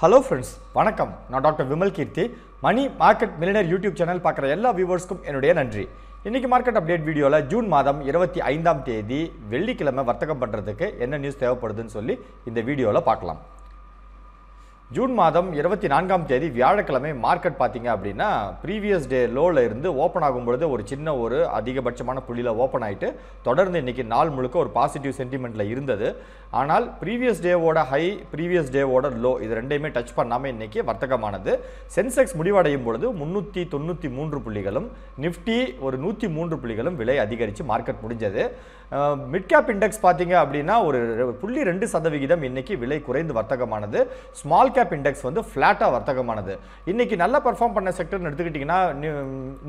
hello friends வணக்கம் நான் doctor Vimal Keerthi money market millionaire YouTube channel பார்க்குற எல்லா வியூவர்ஸ்க்கும் என்னுடைய நன்றி இன்றைக்கி மார்க்கெட் அப்டேட் வீடியோவில் ஜூன் மாதம் இருபத்தி ஐந்தாம் தேதி வெள்ளிக்கிழமை வர்த்தகம் பண்ணுறதுக்கு என்ன நியூஸ் தேவைப்படுதுன்னு சொல்லி இந்த வீடியோவில் பார்க்கலாம் ஜூன் மாதம் இருபத்தி நான்காம் தேதி வியாழக்கிழமை மார்க்கெட் பார்த்தீங்க அப்படின்னா ப்ரீவியஸ் டே லோவில் இருந்து ஓப்பன் ஆகும் பொழுது ஒரு சின்ன ஒரு அதிகபட்சமான புள்ளியில் ஓப்பன் ஆகிட்டு தொடர்ந்து இன்றைக்கி நாள் முழுக்க ஒரு பாசிட்டிவ் சென்டிமெண்ட்டில் இருந்தது ஆனால் ப்ரீவியஸ் டேவோட ஹை ப்ரீவியஸ் டேவோட லோ இது ரெண்டையுமே டச் பண்ணாமல் இன்றைக்கி வர்த்தகமானது சென்செக்ஸ் முடிவடையும் பொழுது முந்நூற்றி தொண்ணூற்றி மூன்று புள்ளிகளும் நிஃப்டி ஒரு நூற்றி மூன்று புள்ளிகளும் விலை அதிகரித்து மார்க்கெட் முடிஞ்சது மிட் கேப் இண்டெக்ஸ் பார்த்தீங்க அப்படின்னா ஒரு புள்ளி ரெண்டு சதவிகிதம் இன்னைக்கு விலை குறைந்து வர்த்தகமானது ஸ்மால் கேப் இண்டெக்ஸ் வந்து ஃப்ளாட்டாக வர்த்தகமானது இன்னைக்கு நல்லா பர்ஃபார்ம் பண்ண செக்டர்னு எடுத்துக்கிட்டிங்கன்னா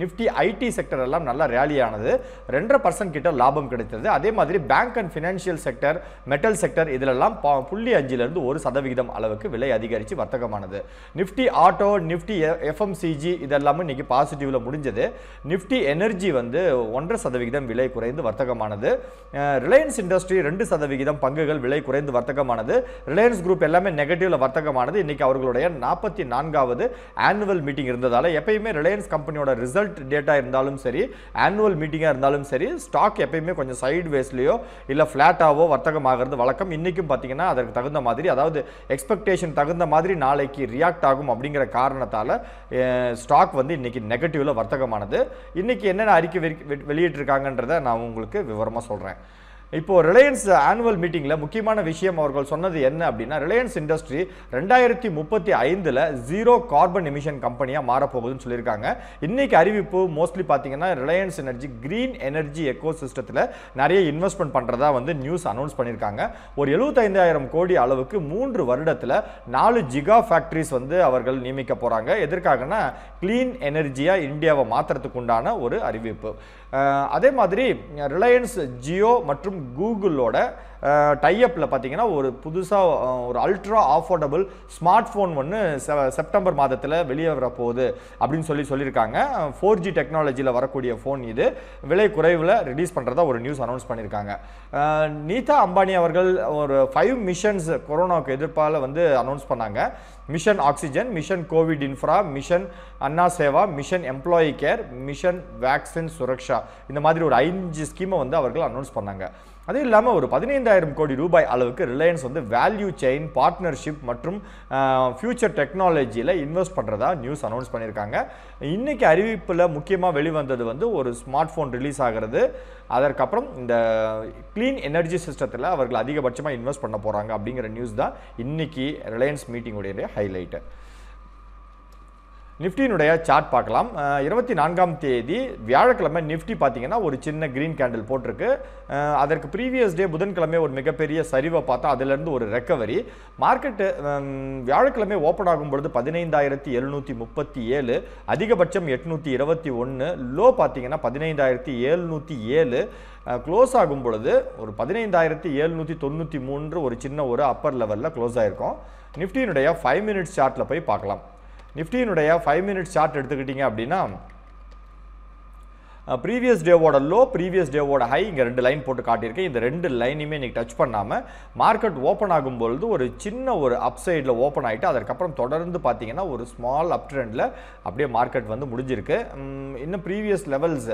நிஃப்டி ஐடி செக்டர் எல்லாம் நல்லா ரேலியானது ரெண்டரை பர்சன்ட் கிட்ட லாபம் கிடைத்தது அதே மாதிரி bank and financial sector metal sector இதிலெல்லாம் புள்ளி அஞ்சிலிருந்து ஒரு சதவிகிதம் அளவுக்கு விலை அதிகரித்து வர்த்தகமானது நிஃப்டி ஆட்டோ நிஃப்டி எஃப்எம்சிஜி இதெல்லாமே இன்னைக்கு பாசிட்டிவில் முடிஞ்சது நிஃப்டி எனர்ஜி வந்து ஒன்றரை சதவிகிதம் விலை குறைந்து வர்த்தகமானது ரிலையன்ஸ் இண்டஸ்ட்ரி ரெண்டு சதவிகிதம் பங்குகள் விலை குறைந்து வர்த்தகமானது ரிலையன்ஸ் குரூப் எல்லாமே நெகட்டிவ்ல வர்த்தகமானது இன்னைக்கு அவர்களுடைய நாற்பத்தி நான்காவது ஆனுவல் மீட்டிங் இருந்ததால் எப்பயுமே ரிலையன்ஸ் கம்பெனியோட ரிசல்ட் டேட்டா இருந்தாலும் சரி ஆனுவல் மீட்டிங்காக இருந்தாலும் சரி ஸ்டாக் எப்பயுமே கொஞ்சம் சைடு வேஸ்லேயோ இல்லை ஃப்ளாட்டாவோ வர்த்தகமாகிறது வழக்கம் இன்றைக்கும் பார்த்தீங்கன்னா அதற்கு தகுந்த மாதிரி அதாவது எக்ஸ்பெக்டேஷன் தகுந்த மாதிரி நாளைக்கு ரியாக்ட் ஆகும் அப்படிங்கிற காரணத்தால் ஸ்டாக் வந்து இன்றைக்கி நெகட்டிவ்ல வர்த்தகமானது இன்றைக்கி என்னென்ன அறிக்கை வெளியிட்டிருக்காங்கன்றதை நான் உங்களுக்கு விவரமாக சொல்கிறேன் சொல்கிறேன் இப்போது ரிலையன்ஸ் ஆனுவல் மீட்டிங்கில் முக்கியமான விஷயம் அவர்கள் சொன்னது என்ன அப்படின்னா ரிலையன்ஸ் இண்டஸ்ட்ரி ரெண்டாயிரத்தி முப்பத்தி ஐந்தில் ஜீரோ கார்பன் எமிஷன் கம்பெனியாக மாறப்போகுதுன்னு சொல்லியிருக்காங்க இன்றைக்கி அறிவிப்பு மோஸ்ட்லி பார்த்தீங்கன்னா Reliance energy green energy eco சிஸ்டத்தில் நிறைய இன்வெஸ்ட்மெண்ட் பண்ணுறதா வந்து நியூஸ் அனௌன்ஸ் பண்ணியிருக்காங்க ஒரு எழுபத்தைந்தாயிரம் கோடி அளவுக்கு மூன்று வருடத்தில் நாலு ஜிகா ஃபேக்ட்ரிஸ் வந்து அவர்கள் நியமிக்க போகிறாங்க எதற்காகனா க்ளீன் எனர்ஜியாக இந்தியாவை மாற்றுறதுக்கு உண்டான ஒரு அறிவிப்பு அதே மாதிரி ரிலையன்ஸ் ஜியோ மற்றும் கூகுளோட டைஅப்பில் பார்த்தீங்கன்னா ஒரு புதுசாக ஒரு அல்ட்ரா அஃபோர்டபுள் ஸ்மார்ட் ஃபோன் ஒன்று செப்டம்பர் மாதத்தில் வெளியே வர போகுது அப்படின்னு சொல்லி சொல்லியிருக்காங்க ஃபோர் ஜி டெக்னாலஜியில் வரக்கூடிய ஃபோன் இது விலை குறைவில் ரிலீஸ் பண்ணுறதா ஒரு நியூஸ் அனௌன்ஸ் பண்ணியிருக்காங்க நீதா அம்பானி அவர்கள் ஒரு ஃபைவ் மிஷன்ஸ் கொரோனாவுக்கு எதிர்ப்பால் வந்து அனௌன்ஸ் பண்ணாங்க mission oxygen mission COVID infra mission Anna Seva mission employee care mission vaccine Suraksha இந்த மாதிரி ஒரு ஐந்து ஸ்கீமை வந்து அவர்கள் அனௌன்ஸ் பண்ணாங்க அது இல்லாமல் ஒரு பதினைந்தாயிரம் கோடி ரூபாய் அளவுக்கு ரிலையன்ஸ் வந்து வேல்யூ செயின் பார்ட்னர்ஷிப் மற்றும் ஃபியூச்சர் டெக்னாலஜியில் இன்வெஸ்ட் பண்ணுறதா நியூஸ் அனௌன்ஸ் பண்ணியிருக்காங்க இன்றைக்கி அறிவிப்பில் முக்கியமாக வெளிவந்தது வந்து ஒரு ஸ்மார்ட் ஃபோன் ரிலீஸ் ஆகிறது அதற்கப்புறம் இந்த க்ளீன் எனர்ஜி சிஸ்டத்தில் அவர்கள் அதிகபட்சமாக இன்வெஸ்ட் பண்ண போகிறாங்க அப்படிங்கிற நியூஸ் தான் இன்றைக்கி ரிலையன்ஸ் மீட்டிங்குடைய ஹைலைட்டு நிஃப்டியினுடைய சார்ட் பார்க்கலாம் இருபத்தி நான்காம் தேதி வியாழக்கிழமை நிஃப்டி பார்த்தீங்கன்னா ஒரு சின்ன க்ரீன் கேண்டில் போட்டிருக்கு அதற்கு ப்ரீவியஸ் டே புதன்கிழமை ஒரு மிகப்பெரிய சரிவை பார்த்தா அதிலிருந்து ஒரு ரெக்கவரி மார்க்கெட்டு வியாழக்கிழமை ஓப்பன் ஆகும் பொழுது பதினைந்தாயிரத்தி எழுநூற்றி முப்பத்தி ஏழு அதிகபட்சம் எட்நூற்றி இருபத்தி ஒன்று லோ பார்த்தீங்கன்னா பதினைந்தாயிரத்தி எழுநூற்றி ஏழு க்ளோஸ் ஆகும் பொழுது ஒரு பதினைந்தாயிரத்தி எழுநூற்றி தொண்ணூற்றி மூன்று ஒரு சின்ன ஒரு அப்பர் லெவலில் க்ளோஸ் ஆகிருக்கும் நிஃப்டியினுடைய ஃபைவ் மினிட்ஸ் சார்ட்டில் போய் பார்க்கலாம் நிஃப்டியினுடைய ஃபைவ் மினிட்ஸ் சார்ட் எடுத்துக்கிட்டீங்க அப்படின்னா ப்ரீவியஸ் டேவோட லோ ப்ரீவியஸ் டேவோட ஹை இங்கே ரெண்டு லைன் போட்டு காட்டியிருக்கேன் இந்த ரெண்டு லைனையுமே இன்றைக்கி டச் பண்ணாமல் மார்க்கெட் ஓப்பன் ஆகும்பொழுது ஒரு சின்ன ஒரு அப் சைடில் ஓப்பன் ஆகிட்டு அதற்கப்புறம் தொடர்ந்து பார்த்தீங்கன்னா ஒரு ஸ்மால் அப் ட்ரெண்டில் அப்படியே மார்க்கெட் வந்து முடிஞ்சிருக்கு இன்னும் ப்ரீவியஸ் லெவல்ஸ்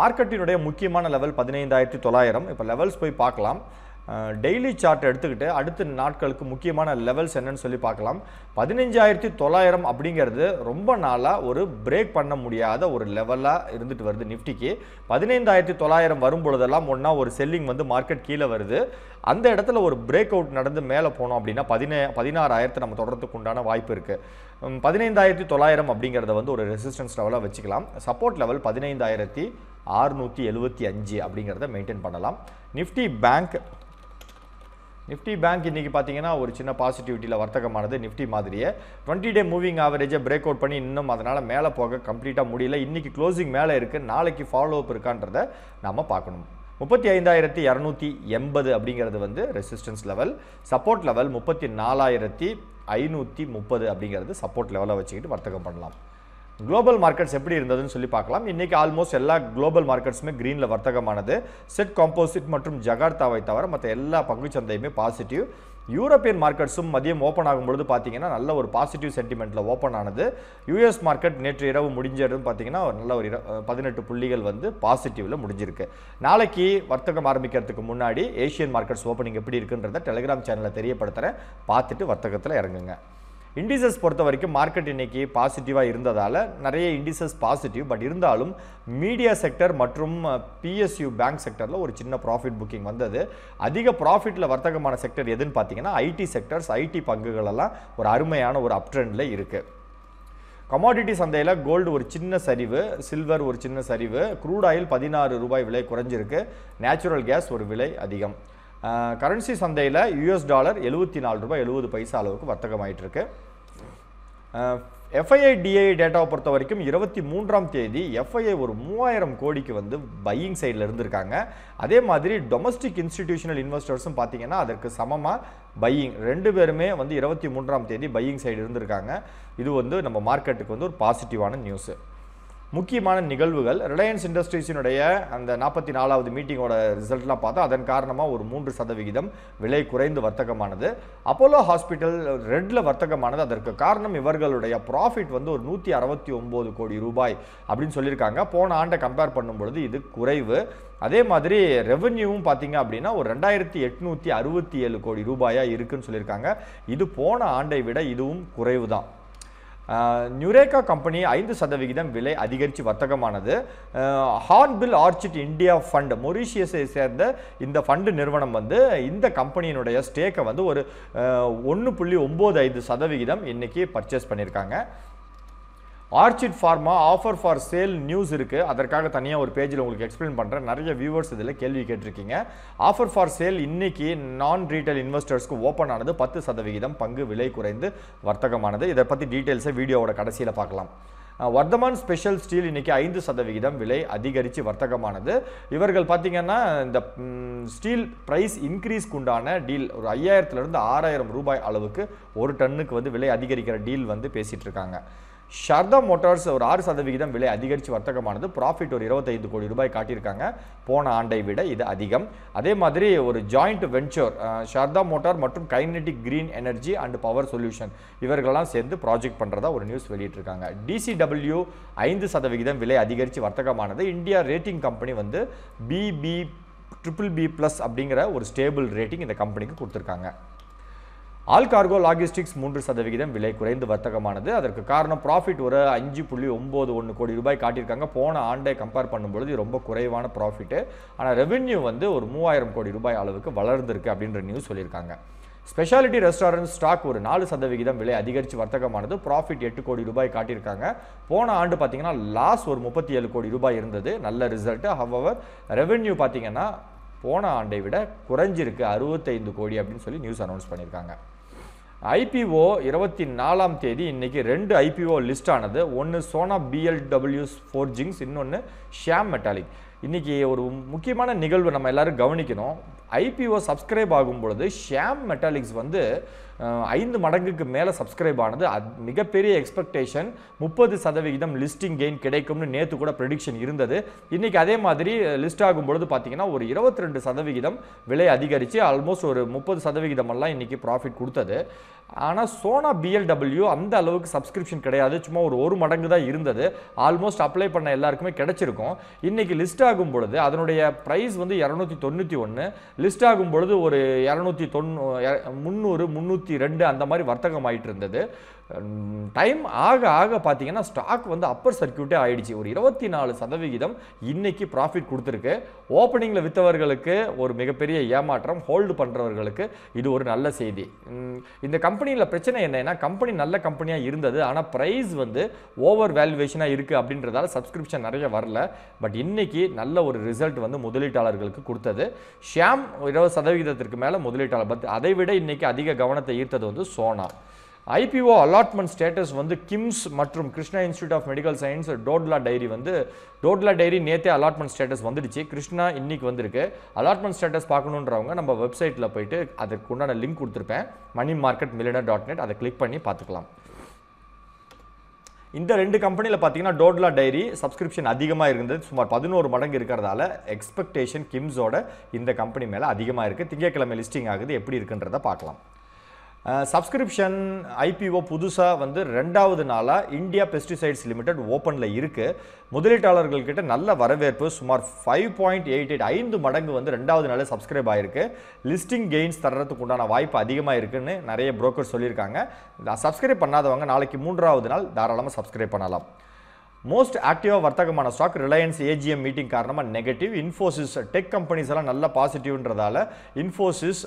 மார்க்கெட்டினுடைய முக்கியமான லெவல் பதினைந்தாயிரத்தி தொள்ளாயிரம் இப்போ லெவல்ஸ் போய் பார்க்கலாம் டெய்லி சார்ட் எடுத்துக்கிட்டு அடுத்த நாட்களுக்கு முக்கியமான லெவல்ஸ் என்னன்னு சொல்லி பார்க்கலாம் பதினஞ்சாயிரத்தி தொள்ளாயிரம் அப்படிங்கிறது ரொம்ப நாளாக ஒரு பிரேக் பண்ண முடியாத ஒரு லெவலாக இருந்துட்டு வருது நிஃப்டிக்கு பதினைந்தாயிரத்தி தொள்ளாயிரம் வரும்பொழுதெல்லாம் ஒன்றா ஒரு செல்லிங் வந்து மார்க்கெட் கீழே வருது அந்த இடத்துல ஒரு பிரேக் அவுட் நடந்து மேலே போனோம் அப்படின்னா பதினே பதினாறாயிரத்தை நம்ம தொடர்றதுக்கு உண்டான வாய்ப்பு இருக்குது பதினைந்தாயிரத்தி தொள்ளாயிரம் அப்படிங்கிறத வந்து ஒரு ரெசிஸ்டன்ஸ் லெவலாக வச்சுக்கலாம் சப்போர்ட் லெவல் பதினைந்தாயிரத்தி ஆறுநூற்றி எழுபத்தி அஞ்சு அப்படிங்கிறத மெயின்டைன் பண்ணலாம் நிஃப்டி பேங்க் நிஃப்டி பேங்க் இன்றைக்கி பார்த்தீங்கன்னா ஒரு சின்ன பாசிட்டிவிட்டியில் வர்த்தகமானது நிஃப்டி மாதிரியே டுவெண்ட்டி டே மூவிங் ஆவரேஜை பிரேக் அவுட் பண்ணி இன்னும் அதனால் மேலே போக கம்ப்ளீட்டாக முடியல இன்றைக்கி க்ளோசிங் மேலே இருக்குது நாளைக்கு ஃபாலோ அப் இருக்கான்றதை நம்ம பார்க்கணும் முப்பத்தி ஐந்தாயிரத்தி இரநூத்தி எண்பது அப்படிங்கிறது வந்து ரெசிஸ்டன்ஸ் லெவல் சப்போர்ட் லெவல் முப்பத்தி நாலாயிரத்தி ஐநூற்றி முப்பது அப்படிங்கிறது சப்போர்ட் லெவலை வச்சுக்கிட்டு வர்த்தகம் பண்ணலாம் குளோபல் மார்க்கெட்ஸ் எப்படி இருந்ததுன்னு சொல்லி பார்க்கலாம் இன்றைக்கி ஆல்மோஸ்ட் எல்லா குளோபல் மார்க்கெட்ஸுமே க்ரீனில் வர்த்தகமானது செட் காம்போசிட் மற்றும் ஜகார்த்தாவை தவிர மற்ற எல்லா சந்தையுமே பாசிட்டிவ் யூரோப்பியன் மார்க்கெட்ஸும் மதியம் ஓப்பன் ஆகும்பொழுது பார்த்தீங்கன்னா நல்ல ஒரு பாசிட்டிவ் சென்டிமெண்ட்டில் ஓப்பன் ஆனது யூஎஸ் மார்க்கெட் நேற்று இரவு முடிஞ்சதும் பார்த்தீங்கன்னா ஒரு நல்ல ஒரு இர பதினெட்டு புள்ளிகள் வந்து பாசிட்டிவில் முடிஞ்சிருக்கு நாளைக்கு வர்த்தகம் ஆரம்பிக்கிறதுக்கு முன்னாடி ஏஷியன் மார்க்கெட்ஸ் ஓப்பனிங் எப்படி இருக்குன்றத டெலிகிராம் சேனலில் தெரியப்படுத்துகிறேன் பார்த்துட்டு வர்த்தகத்தில் இறங்குங்க இண்டிசஸ் பொறுத்த வரைக்கும் மார்க்கெட் இன்னைக்கு பாசிட்டிவாக இருந்ததால் நிறைய இண்டிசஸ் பாசிட்டிவ் பட் இருந்தாலும் மீடியா செக்டர் மற்றும் பிஎஸ்யு பேங்க் செக்டரில் ஒரு சின்ன ப்ராஃபிட் புக்கிங் வந்தது அதிக ப்ராஃபிட்டில் வர்த்தகமான செக்டர் எதுன்னு பார்த்தீங்கன்னா ஐடி செக்டர்ஸ் ஐடி பங்குகளெல்லாம் ஒரு அருமையான ஒரு அப்ட்ரெண்டில் இருக்குது கமாடிட்டி சந்தையில் கோல்டு ஒரு சின்ன சரிவு சில்வர் ஒரு சின்ன சரிவு க்ரூட் ஆயில் பதினாறு ரூபாய் விலை குறைஞ்சிருக்கு நேச்சுரல் கேஸ் ஒரு விலை அதிகம் கரன்சி சந்தையில் யூஎஸ் டாலர் எழுபத்தி நாலு ரூபாய் எழுபது பைசா அளவுக்கு வர்த்தகமாயிட்டு இருக்கு எஃப்ஐஐ டிஐ டேட்டாவை பொறுத்த வரைக்கும் இருபத்தி மூன்றாம் தேதி எஃப்ஐஐ ஒரு மூவாயிரம் கோடிக்கு வந்து பையிங் சைடில் இருந்திருக்காங்க அதே மாதிரி டொமஸ்டிக் இன்ஸ்டிடியூஷனல் இன்வெஸ்டர்ஸும் பார்த்தீங்கன்னா அதற்கு சமமாக பையிங் ரெண்டு பேருமே வந்து இருபத்தி மூன்றாம் தேதி பையிங் சைடு இருந்திருக்காங்க இது வந்து நம்ம மார்க்கெட்டுக்கு வந்து ஒரு பாசிட்டிவான நியூஸு முக்கியமான நிகழ்வுகள் ரிலையன்ஸ் இண்டஸ்ட்ரீஸினுடைய அந்த நாற்பத்தி நாலாவது மீட்டிங்கோட ரிசல்ட்லாம் பார்த்தா அதன் காரணமாக ஒரு மூன்று சதவிகிதம் விலை குறைந்து வர்த்தகமானது அப்போலோ ஹாஸ்பிட்டல் ரெட்டில் வர்த்தகமானது அதற்கு காரணம் இவர்களுடைய ப்ராஃபிட் வந்து ஒரு நூற்றி அறுபத்தி ஒம்பது கோடி ரூபாய் அப்படின்னு சொல்லியிருக்காங்க போன ஆண்டை கம்பேர் பண்ணும்பொழுது இது குறைவு அதே மாதிரி ரெவன்யூவும் பார்த்தீங்க அப்படின்னா ஒரு ரெண்டாயிரத்தி எட்நூற்றி அறுபத்தி ஏழு கோடி ரூபாயாக இருக்குன்னு சொல்லியிருக்காங்க இது போன ஆண்டை விட இதுவும் குறைவு தான் நியூரேகா கம்பெனி ஐந்து சதவிகிதம் விலை அதிகரித்து வர்த்தகமானது ஹார்ன்பில் ஆர்ச்சிட் இந்தியா ஃபண்ட் மொரிஷியஸை சேர்ந்த இந்த ஃபண்டு நிறுவனம் வந்து இந்த கம்பெனியினுடைய ஸ்டேக்கை வந்து ஒரு ஒன்று புள்ளி ஒம்பது ஐந்து சதவிகிதம் இன்றைக்கி பர்ச்சேஸ் பண்ணியிருக்காங்க Orchid pharma offer for sale news இருக்குது அதற்காக தனியாக ஒரு பேஜில் உங்களுக்கு எக்ஸ்பிளைன் பண்ணுறேன் நிறைய வியூவர்ஸ் இதில் கேள்வி கேட்டிருக்கீங்க ஆஃபர் ஃபார் சேல் இன்னைக்கு நான் ரீட்டைல் இன்வெஸ்டர்ஸ்க்கு ஓப்பன் ஆனது பத்து சதவிகிதம் பங்கு விலை குறைந்து வர்த்தகமானது இதை பற்றி டீட்டெயில்ஸை வீடியோவோட கடைசியில் பார்க்கலாம் வர்த்தமான் ஸ்பெஷல் ஸ்டீல் இன்றைக்கி ஐந்து சதவிகிதம் விலை அதிகரித்து வர்த்தகமானது இவர்கள் பார்த்திங்கன்னா இந்த ஸ்டீல் ப்ரைஸ் இன்க்ரீஸ்க்கு உண்டான டீல் ஒரு ஐயாயிரத்துலேருந்து ஆறாயிரம் ரூபாய் அளவுக்கு ஒரு டன்னுக்கு வந்து விலை அதிகரிக்கிற டீல் வந்து பேசிகிட்டு இருக்காங்க ஷர்தா மோட்டார்ஸ் ஒரு ஆறு சதவிகிதம் விலை அதிகரித்து வர்த்தகமானது ப்ராஃபிட் ஒரு இருபத்தைந்து கோடி ரூபாய் காட்டியிருக்காங்க போன ஆண்டை விட இது அதிகம் அதே மாதிரி ஒரு ஜாயிண்ட் வெஞ்சர் ஷர்தா மோட்டார் மற்றும் Kinetic green energy and power solution இவர்களெல்லாம் சேர்ந்து ப்ராஜெக்ட் பண்ணுறதா ஒரு நியூஸ் வெளியிட்டிருக்காங்க டிசிடபிள்யூ ஐந்து சதவிகிதம் விலை அதிகரித்து வர்த்தகமானது இந்தியா ரேட்டிங் கம்பெனி வந்து பிபி ட்ரிபிள் பி ப்ளஸ் அப்படிங்கிற ஒரு ஸ்டேபிள் ரேட்டிங் இந்த கம்பெனிக்கு கொடுத்துருக்காங்க ஆல் கார்கோ லாஜிஸ்டிக்ஸ் மூன்று சதவிகிதம் விலை குறைந்து வர்த்தகமானது அதற்கு காரணம் ப்ராஃபிட் ஒரு அஞ்சு புள்ளி ஒம்பது ஒன்று கோடி ரூபாய் காட்டியிருக்காங்க போன ஆண்டை கம்பேர் பண்ணும்பொழுது ரொம்ப குறைவான ப்ராஃபிட்டு ஆனால் ரெவென்யூ வந்து ஒரு மூவாயிரம் கோடி ரூபாய் அளவுக்கு வளர்ந்துருக்கு அப்படின்ற நியூஸ் சொல்லியிருக்காங்க ஸ்பெஷாலிட்டி ரெஸ்டாரண்ட் ஸ்டாக் ஒரு நாலு சதவிகிதம் விலை அதிகரித்து வர்த்தகமானது ப்ராஃபிட் எட்டு கோடி ரூபாய் காட்டியிருக்காங்க போன ஆண்டு பார்த்தீங்கன்னா லாஸ் ஒரு முப்பத்தி ஏழு கோடி ரூபாய் இருந்தது நல்ல ரிசல்ட்டு ஹவ்வவர் ரெவென்யூ பார்த்தீங்கன்னா போன ஆண்டை விட குறைஞ்சிருக்கு அறுபத்தைந்து கோடி அப்படின்னு சொல்லி நியூஸ் அனௌன்ஸ் பண்ணியிருக்காங்க ஐபிஓ இருபத்தி நாலாம் தேதி இன்றைக்கி ரெண்டு ஐபிஓ லிஸ்ட் ஆனது ஒன்று சோனா பிஎல்டபிள்யூஸ் ஃபோர்ஜிங்ஸ் இன்னொன்று ஷியாம் மெட்டாலிக் இன்றைக்கி ஒரு முக்கியமான நிகழ்வு நம்ம எல்லோரும் கவனிக்கணும் ஐபிஓ சப்ஸ்கிரைப் ஆகும் பொழுது ஷாம் மெட்டாலிக்ஸ் வந்து ஐந்து மடங்குக்கு மேலே சப்ஸ்கிரைப் ஆனது அது மிகப்பெரிய எக்ஸ்பெக்டேஷன் முப்பது சதவிகிதம் லிஸ்டிங் கெயின் கிடைக்கும்னு நேற்று கூட ப்ரெடிக்ஷன் இருந்தது இன்றைக்கி அதே மாதிரி லிஸ்ட் ஆகும் பொழுது பார்த்தீங்கன்னா ஒரு இருபத்தி ரெண்டு சதவிகிதம் விலை அதிகரித்து ஆல்மோஸ்ட் ஒரு முப்பது சதவிகிதமெல்லாம் இன்றைக்கி ப்ராஃபிட் கொடுத்தது ஆனால் சோனா பிஎல்டபிள்யூ அந்த அளவுக்கு சப்ஸ்கிரிப்ஷன் கிடையாது சும்மா ஒரு ஒரு மடங்கு தான் இருந்தது ஆல்மோஸ்ட் அப்ளை பண்ண எல்லாருக்குமே கிடச்சிருக்கும் இன்றைக்கி லிஸ்ட் ஆகும் பொழுது அதனுடைய ப்ரைஸ் வந்து இரநூத்தி தொண்ணூற்றி ஒன்று லிஸ்ட் ஆகும் பொழுது ஒரு இரநூத்தி தொண்ணூ முந்நூறு முந்நூற்றி ரெண்டு அந்த மாதிரி வர்த்தகம் ஆகிட்டு இருந்தது டைம் ஆக ஆக பார்த்தீங்கன்னா ஸ்டாக் வந்து அப்பர் சர்க்கியூட்டே ஆயிடுச்சு ஒரு இருபத்தி நாலு சதவிகிதம் இன்னைக்கு ப்ராஃபிட் கொடுத்துருக்கு ஓப்பனிங்கில் விற்றவர்களுக்கு ஒரு மிகப்பெரிய ஏமாற்றம் ஹோல்டு பண்ணுறவர்களுக்கு இது ஒரு நல்ல செய்தி இந்த கம்பெனியில் பிரச்சனை என்னன்னா கம்பெனி நல்ல கம்பெனியாக இருந்தது ஆனால் ப்ரைஸ் வந்து ஓவர் வேல்யூவேஷனாக இருக்குது அப்படின்றதால சப்ஸ்கிரிப்ஷன் நிறைய வரல பட் இன்றைக்கி நல்ல ஒரு ரிசல்ட் வந்து முதலீட்டாளர்களுக்கு கொடுத்தது ஷியாம் இருபது சதவிகிதத்திற்கு மேலே முதலீட்டாளர் பட் அதை விட இன்றைக்கி அதிக கவனத்தை ஈர்த்தது வந்து சோனா ஐபிஓ அலாட்மெண்ட் ஸ்டேட்டஸ் வந்து கிம்ஸ் மற்றும் Krishna institute of medical science Dodla dairy வந்து டோட்லா டைரி நேற்றே அலாட்மெண்ட் ஸ்டேட்டஸ் வந்துடுச்சு கிருஷ்ணா இன்னைக்கு வந்திருக்கு அலாட்மெண்ட் ஸ்டேட்டஸ் பார்க்கணுன்றவங்க நம்ம வெப்சைட்டில் போயிட்டு அதுக்கு உண்டான லிங்க் கொடுத்துருப்பேன் money market millionaire dot net அதை கிளிக் பண்ணி பார்த்துக்கலாம் இந்த ரெண்டு கம்பெனியில் பார்த்தீங்கன்னா டோட்லா டைரி சப்ஸ்கிரிப்ஷன் அதிகமாக இருந்தது சுமார் பதினோரு மடங்கு இருக்கிறதால எக்ஸ்பெக்டேஷன் கிம்ஸோட இந்த கம்பெனி மேலே அதிகமாக இருக்குது திங்கட்கிழமை லிஸ்டிங் ஆகுது எப்படி இருக்குன்றதை பார்க்கலாம் சப்ஸ்கிரிப்ஷன் ஐபிஓ புதுசாக வந்து ரெண்டாவது நாளாக இந்தியா பெஸ்டிசைட்ஸ் லிமிடெட் ஓப்பனில் இருக்குது முதலீட்டாளர்கள்கிட்ட நல்ல வரவேற்பு சுமார் ஃபைவ் பாயிண்ட் எயிட் எயிட் ஐந்து மடங்கு வந்து ரெண்டாவது நாளே சப்ஸ்கிரைப் ஆகிருக்கு லிஸ்டிங் கெயின்ஸ் தர்றதுக்கு உண்டான வாய்ப்பு அதிகமாக இருக்குதுன்னு நிறைய புரோக்கர் சொல்லியிருக்காங்க சப்ஸ்கிரைப் பண்ணாதவங்க நாளைக்கு மூன்றாவது நாள் தாராளமாக சப்ஸ்கிரைப் பண்ணலாம் மோஸ்ட் ஆக்டிவாக வர்த்தகமான ஸ்டாக் ரிலையன்ஸ் ஏஜிஎம் மீட்டிங் காரணமாக நெகட்டிவ் இன்ஃபோசிஸ் டெக் கம்பெனிஸ் எல்லாம் நல்ல பாசிட்டிவ்ன்றதால இன்ஃபோசிஸ்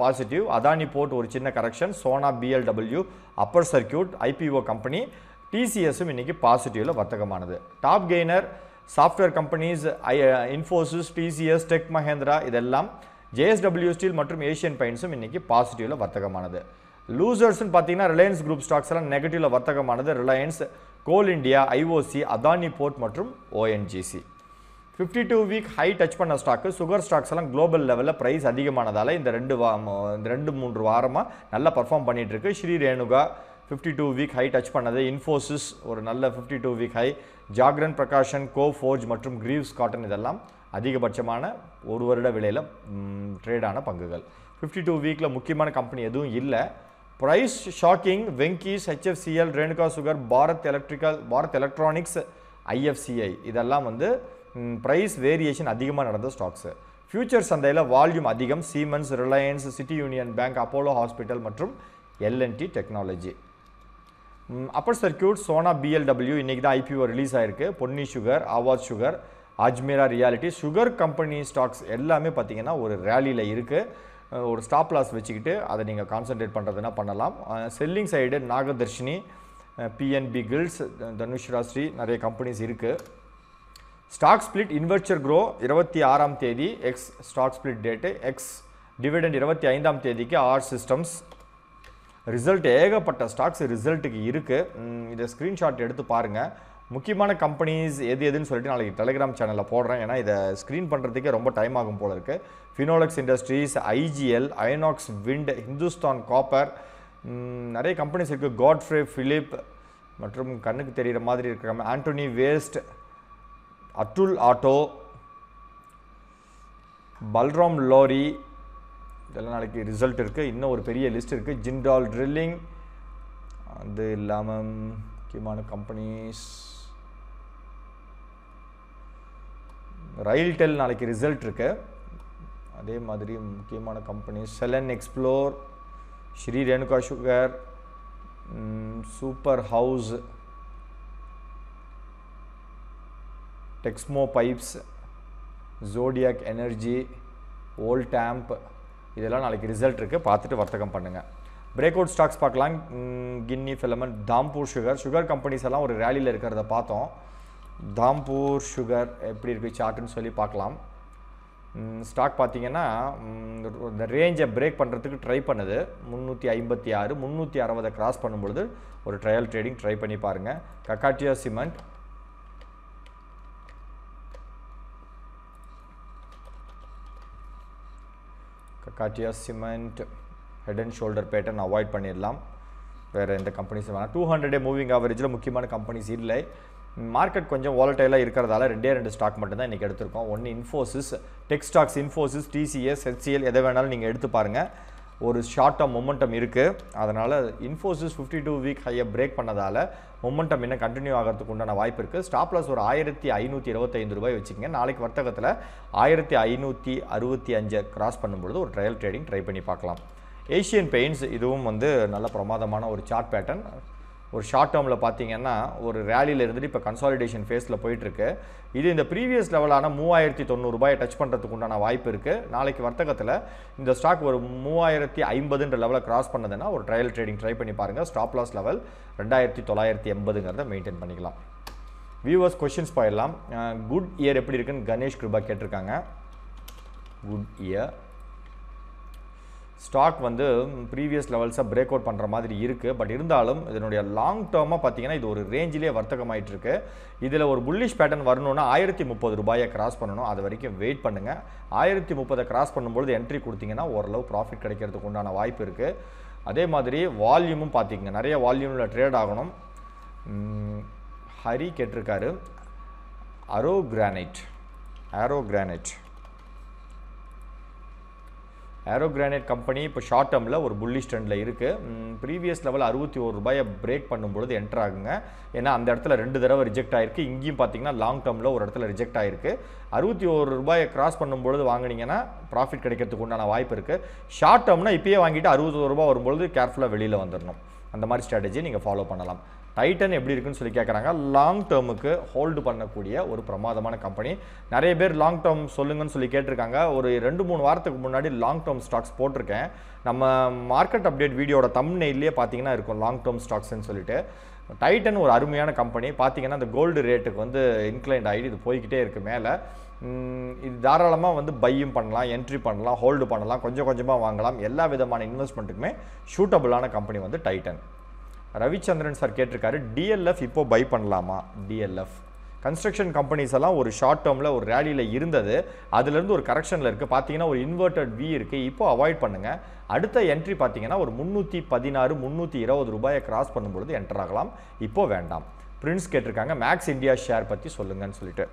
பாசிட்டிவ் அதானி போர்ட் ஒரு சின்ன correction Sona BLW upper circuit IPO company டிசிஎஸும் இன்றைக்கி பாசிட்டிவில் வர்த்தகமானது டாப் கெய்னர் சாஃப்ட்வேர் கம்பெனிஸ் ஐ இன்ஃபோசிஸ் டிசிஎஸ் டெக் மஹேந்திரா இதெல்லாம் ஜேஎஸ்டபிள்யூ ஸ்டீல் மற்றும் ஏஷியன் பெயின்ஸும் இன்றைக்கி பாசிட்டிவில் வர்த்தகமானது லூசர்ஸ்னு பார்த்தீங்கன்னா ரிலையன்ஸ் குரூப் ஸ்டாக்ஸ் எல்லாம் நெகட்டிவில் வர்த்தகமானது Reliance coal India IOC Adani port மற்றும் ONGC fifty two week high touch பண்ண ஸ்டாக்கு சுகர் ஸ்டாக்ஸ் எல்லாம் குளோபல் லெவலில் ப்ரைஸ் அதிகமானதால் இந்த ரெண்டு வா இந்த ரெண்டு மூன்று வாரமாக நல்லா பர்ஃபார்ம் பண்ணிகிட்ருக்கு Shri Renuka fifty two week high touch பண்ணது இன்ஃபோசிஸ் ஒரு நல்ல fifty two week high Jagran Prakashan Coforge மற்றும் கிரீவ்ஸ் காட்டன் இதெல்லாம் அதிகபட்சமான ஒரு வருட விலையில் ட்ரேடான பங்குகள் ஃபிஃப்டி டூ வீக்கில் முக்கியமான கம்பெனி எதுவும் இல்லை price shocking Venky's HFCL Renuka sugar Bharat electrical Bharat electronics IFCI இதெல்லாம் வந்து ப்ரைஸ் வேரியேஷன் அதிகமாக நடந்த ஸ்டாக்ஸு ஃபியூச்சர் சந்தையில் வால்யூம் அதிகம் Siemens Reliance City Union bank Apollo hospital மற்றும் LNT technology upper circuit Sona BLW இன்றைக்கி தான் ஐபிஓ ரிலீஸ் ஆகிருக்கு Ponni sugar Awas sugar Ajmera realty sugar company stocks எல்லாமே பார்த்திங்கன்னா ஒரு ரேலியில் இருக்குது ஒரு ஸ்டாப் லாஸ் வச்சுக்கிட்டு அதை நீங்கள் கான்சன்ட்ரேட் பண்ணுறதுனா பண்ணலாம் செல்லிங் சைடு நாகதர்ஷினி பிஎன்பி கில்ஸ் தனுஷ்ராஸ்ரீ நிறைய கம்பெனிஸ் இருக்குது ஸ்டாக் ஸ்பிளிட் இன்வெர்ச்சர் க்ரோ இருபத்தி ஆறாம் தேதி ex stock split date ex dividend இருபத்தி ஐந்தாம் தேதிக்கு ஆர் சிஸ்டம்ஸ் ரிசல்ட் ஏகப்பட்ட ஸ்டாக்ஸ் ரிசல்ட்டுக்கு இருக்குது இதை ஸ்க்ரீன்ஷாட் எடுத்து பாருங்கள் முக்கியமான கம்பெனிஸ் எது எதுன்னு சொல்லிட்டு நாளைக்கு டெலிகிராம் சேனலில் போடுறேன் ஏன்னா இதை ஸ்க்ரீன் பண்ணுறதுக்கே ரொம்ப டைம் ஆகும் போல் இருக்குது Finolex industries IGL Inox wind Hindustan copper நிறைய கம்பெனிஸ் இருக்குது காட்ஃப்ரே ஃபிலிப் மற்றும் கண்ணுக்கு தெரிகிற மாதிரி இருக்கிற ஆண்டோனி வேஸ்ட் அட்டுல் ஆட்டோ பல்ராம் லோரி இதெல்லாம் நாளைக்கு ரிசல்ட் இருக்குது இன்னும் ஒரு பெரிய லிஸ்ட் இருக்குது ஜிண்டால் ட்ரில்லிங் அது இல்லாமல் முக்கியமான கம்பெனிஸ் ரயில் டெல் நாளைக்கு ரிசல்ட் இருக்கு அதே மாதிரி முக்கியமான companies Selan explore Shri Renuka sugar super house Texmo pipes Zodiac energy டேம்ப் இதெல்லாம் நாளைக்கு ரிசல்ட் இருக்குது பார்த்துட்டு வர்த்தகம் பண்ணுங்கள் பிரேக் அவுட் ஸ்டாக்ஸ் பார்க்கலாம் Ginni filament Dhampur sugar sugar companies எல்லாம் ஒரு ரேலியில் இருக்கிறத பார்த்தோம் தாம்பூர் சுகர் எப்படி இருக்குது சார்ட்டுன்னு சொல்லி பார்க்கலாம் ஸ்டாக் பார்த்தீங்கன்னா இந்த ரேஞ்சை பிரேக் பண்ணுறதுக்கு ட்ரை பண்ணுது முந்நூற்றி ஐம்பத்தி ஆறு முந்நூற்றி அறுபதை கிராஸ் பண்ணும்பொழுது ஒரு ட்ரையல் ட்ரேடிங் ட்ரை பண்ணி பாருங்கள் Kakatiya cement Kakatiya cement head and shoulder pattern avoid பண்ணிடலாம் வேறு எந்த கம்பெனிஸும் வேணாம் டூ ஹண்ட்ரடே மூவிங் ஆவரேஜில் முக்கியமான கம்பெனிஸ் இல்லை மார்க்கெட் கொஞ்சம் வாலட்டைலாக இருக்கிறதால ரெண்டே ரெண்டு ஸ்டாக் மட்டும்தான் இன்றைக்கி எடுத்திருக்கோம் ஒன்று Infosys tech stocks Infosys TCS HCL எதை வேணாலும் நீங்கள் எடுத்து பாருங்கள் ஒரு ஷார்ட்டாக மொமெண்டம் இருக்குது அதனால் இன்ஃபோசிஸ் ஃபிஃப்டி டூ வீக் ஹையை பிரேக் பண்ணதால் மொமெண்டம் இன்னும் கண்டினியூ ஆகிறதுக்கு உண்டான வாய்ப்பு இருக்குது ஸ்டாப் ஒரு ஆயிரத்தி ஐநூற்றி இருபத்தைந்து ரூபாய் வச்சுக்கங்க நாளைக்கு வர்த்தகத்தில் ஆயிரத்தி ஐநூற்றி அறுபத்தி அஞ்சை கிராஸ் பண்ணும்பொழுது ஒரு ட்ரையல் ட்ரேடிங் ட்ரை பண்ணி பார்க்கலாம் ஏஷியன் பெயின்ஸ் இதுவும் வந்து நல்ல பிரமாதமான ஒரு சார்ட் பேட்டர்ன் ஒரு ஷார்ட் டேர்மில் பார்த்தீங்கன்னா ஒரு ரேலியில் இருந்துட்டு இப்போ கன்சாலிடேஷன் ஃபேஸில் போயிட்டுருக்கு இது இந்த ப்ரீவியஸ் லெவலான மூவாயிரத்தி தொண்ணூறுபாயை டச் பண்ணுறதுக்கு உண்டான வாய்ப்பு இருக்குது நாளைக்கு வர்த்தகத்தில் இந்த ஸ்டாக் ஒரு மூவாயிரத்தி ஐம்பதுன்ற லெவலில் கிராஸ் பண்ணதுன்னா ஒரு ட்ரையல் ட்ரேடிங் ட்ரை பண்ணி பாருங்கள் ஸ்டாப் லாஸ் லெவல் ரெண்டாயிரத்தி தொள்ளாயிரத்தி எண்பதுங்கிறத மெயின்டைன் பண்ணிக்கலாம் வியூவர்ஸ் கொஷின்ஸ் போயிடலாம் குட் இயர் எப்படி இருக்குன்னு கணேஷ் கிருபா கேட்டிருக்காங்க குட் இயர் ஸ்டாக் வந்து ப்ரீவியஸ் லெவல்ஸை பிரேக் அவுட் பண்ணுற மாதிரி இருக்குது பட் இருந்தாலும் இதனுடைய லாங் டேர்மாக பார்த்தீங்கன்னா இது ஒரு ரேஞ்சிலே வர்த்தகமாயிட்டு இருக்கு இதில் ஒரு புல்லிஷ் பேட்டர்ன் வரணும்னா ஆயிரத்தி முப்பது ரூபாயை கிராஸ் பண்ணணும் அது வரைக்கும் வெயிட் பண்ணுங்கள் ஆயிரத்தி முப்பதை கிராஸ் பண்ணும்பொழுது என்ட்ரி கொடுத்தீங்கன்னா ஓரளவு ப்ராஃபிட் கிடைக்கிறதுக்கு உண்டான வாய்ப்பு இருக்குது அதே மாதிரி வால்யூமும் பார்த்திங்க நிறைய வால்யூமில் ட்ரேட் ஆகணும் ஹரி கேட்டிருக்காரு Aro granite Aro granite Aero granite company இப்போ ஷார்ட் டேர்மில் ஒரு புல்லிஷ் ட்ரெண்டில் இருக்குது ப்ரீவியஸ் லெவல் அறுபத்தி ஒரு ரூபாயை பிரேக் பண்ணும்பொழுது என்டர் ஆகுங்க ஏன்னா அந்த இடத்துல ரெண்டு தடவை ரிஜெக்ட் ஆயிருக்கு இங்கேயும் பார்த்தீங்கன்னா லாங் டேர்மில் ஒரு இடத்துல ரிஜெக்ட் ஆயிருக்கு அறுபத்தி ஒரு ரூபாயை கிராஸ் பண்ணும்பொழுது வாங்கினீங்கன்னா ப்ராஃபிட் கிடைக்கிறதுக்கு உண்டான வாய்ப்பு இருக்குது ஷார்ட் டேர்ம்னா இப்பயே வாங்கிட்டு அறுபது ரூபா வரும்பொழுது கேர்ஃபுல்லாக வெளியில் வந்துடணும் அந்த மாதிரி ஸ்ட்ராட்டஜி நீங்கள் ஃபாலோ பண்ணலாம் டைட்டன் எப்படி இருக்குன்னு சொல்லி கேட்குறாங்க லாங் டேர்முக்கு ஹோல்டு பண்ணக்கூடிய ஒரு பிரமாதமான கம்பெனி நிறைய பேர் லாங் டேர்ம் சொல்லுங்கன்னு சொல்லி கேட்டிருக்காங்க ஒரு ரெண்டு மூணு வாரத்துக்கு முன்னாடி லாங் டேர்ம் ஸ்டாக்ஸ் போட்டிருக்கேன் நம்ம மார்க்கெட் அப்டேட் வீடியோட தம்னெயிலே பார்த்தீங்கன்னா இருக்கும் லாங் டேர்ம் ஸ்டாக்ஸ்ன்னு சொல்லிட்டு டைட்டன் ஒரு அருமையான கம்பெனி பார்த்தீங்கன்னா அந்த கோல்டு ரேட்டுக்கு வந்து இன்க்ளைண்ட் ஆகிடு இது போய்கிட்டே இருக்குது மேலே இது தாராளமாக வந்து பையும் பண்ணலாம் என்ட்ரி பண்ணலாம் ஹோல்டு பண்ணலாம் கொஞ்சம் கொஞ்சமாக வாங்கலாம் எல்லா விதமான இன்வெஸ்ட்மெண்ட்டுக்குமே சூட்டபுளான கம்பெனி வந்து டைட்டன் ரவிச்சந்திரன் சார் கேட்டிருக்காரு டிஎல்எஃப் இப்போது பை பண்ணலாமா டிஎல்எஃப் கன்ஸ்ட்ரக்ஷன் கம்பெனிஸ் எல்லாம் ஒரு ஷார்ட் டேர்மில் ஒரு ரேலியில் இருந்தது அதுலேருந்து ஒரு கரெக்ஷனில் இருக்குது பார்த்தீங்கன்னா ஒரு இன்வெர்டட் வி இருக்குது இப்போது அவாய்ட் பண்ணுங்கள் அடுத்த என்ட்ரி பார்த்தீங்கன்னா ஒரு முந்நூற்றி பதினாறு முந்நூற்றி இருபது ரூபாயை கிராஸ் பண்ணும்பொழுது என்டர் ஆகலாம் இப்போது வேண்டாம் பிரின்ஸ் கேட்டிருக்காங்க மேக்ஸ் இந்தியா ஷேர் பற்றி சொல்லுங்கன்னு சொல்லிட்டு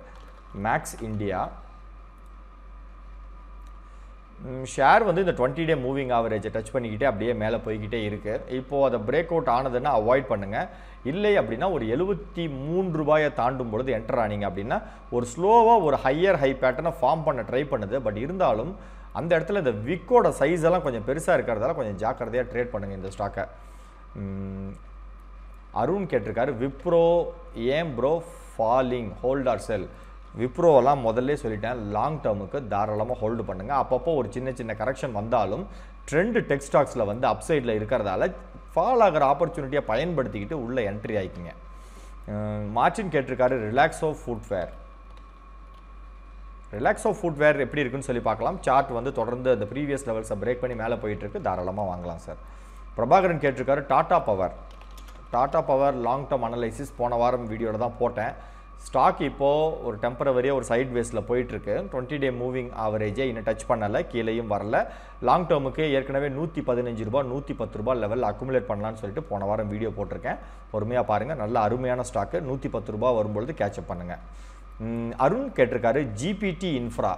மேக்ஸ் இந்தியா ஷேர் வந்து இந்த டுவெண்ட்டி டே மூவிங் ஆவரேஜை டச் பண்ணிக்கிட்டே அப்படியே மேலே போய்கிட்டே இருக்குது இப்போது அதை பிரேக் அவுட் ஆனதுன்னா அவாய்ட் பண்ணுங்கள் இல்லை அப்படின்னா ஒரு எழுபத்தி மூன்று ரூபாயை தாண்டும் பொழுது என்டர் ஆனீங்க அப்படின்னா ஒரு ஸ்லோவாக ஒரு ஹையர் ஹை பேட்டர்னை ஃபார்ம் பண்ண ட்ரை பண்ணுது பட் இருந்தாலும் அந்த இடத்துல இந்த விக்கோட சைஸ் எல்லாம் கொஞ்சம் பெருசாக இருக்கிறதால கொஞ்சம் ஜாக்கிரதையாக ட்ரேட் பண்ணுங்கள் இந்த ஸ்டாக்கை அருண் கேட்டிருக்காரு Wipro aim pro falling hold or sell விப்ரோவெல்லாம் முதல்ல சொல்லிட்டேன் லாங் டேர்முக்கு தாராளமாக ஹோல்டு பண்ணுங்கள் அப்பப்போ ஒரு சின்ன சின்ன கரெக்ஷன் வந்தாலும் ட்ரெண்டு டெக்ஸ்டாக்ஸில் வந்து அப்சைடில் இருக்கிறதால ஃபால் ஆகிற ஆப்பர்ச்சுனிட்டியை பயன்படுத்திக்கிட்டு உள்ளே என்ட்ரி ஆகிக்குங்க மார்ச்சின் கேட்டிருக்காரு ரிலாக்ஸோ ஃபுட்வேர் ரிலாக்ஸோ ஃபுட்வேர் எப்படி இருக்குன்னு சொல்லி பார்க்கலாம் சார்ட் வந்து தொடர்ந்து அந்த ப்ரீவியஸ் லெவல்ஸை பிரேக் பண்ணி மேலே போயிட்டுருக்கு தாராளமாக வாங்கலாம் சார் பிரபாகரன் கேட்டிருக்காரு Tata power Tata power long term analysis போன வாரம் வீடியோவில் தான் போட்டேன் ஸ்டாக் இப்போது ஒரு டெம்பரவரியாக ஒரு சைட் வேஸில் போயிட்டுருக்கு டுவெண்ட்டி டே மூவிங் ஆவரேஜை இன்னும் டச் பண்ணலை கீழேயும் வரல லாங் டேர்முக்கு ஏற்கனவே நூற்றி பதினஞ்சு ரூபா நூற்றி பத்து ரூபா லெவலில் அக்குமுலேட் பண்ணலான்னு சொல்லிட்டு போன வாரம் வீடியோ போட்டிருக்கேன் பொறுமையாக பாருங்கள் நல்ல அருமையான ஸ்டாக்கு நூற்றி பத்து ரூபா வரும்பொழுது கேட்சப் பண்ணுங்கள் அருண் கேட்டிருக்காரு GPT infra